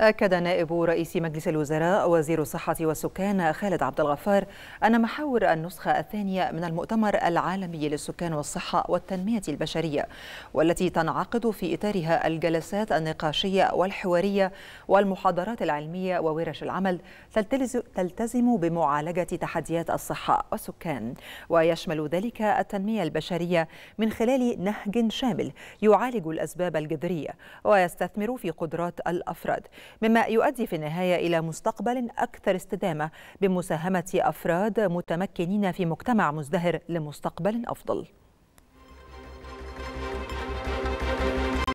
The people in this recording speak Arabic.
أكد نائب رئيس مجلس الوزراء وزير الصحة والسكان خالد عبد الغفار أن محاور النسخة الثانية من المؤتمر العالمي للسكان والصحة والتنمية البشرية والتي تنعقد في إطارها الجلسات النقاشية والحوارية والمحاضرات العلمية وورش العمل تلتزم بمعالجة تحديات الصحة والسكان ويشمل ذلك التنمية البشرية من خلال نهج شامل يعالج الأسباب الجذرية ويستثمر في قدرات الأفراد مما يؤدي في النهاية إلى مستقبل أكثر استدامة بمساهمة أفراد متمكنين في مجتمع مزدهر لمستقبل أفضل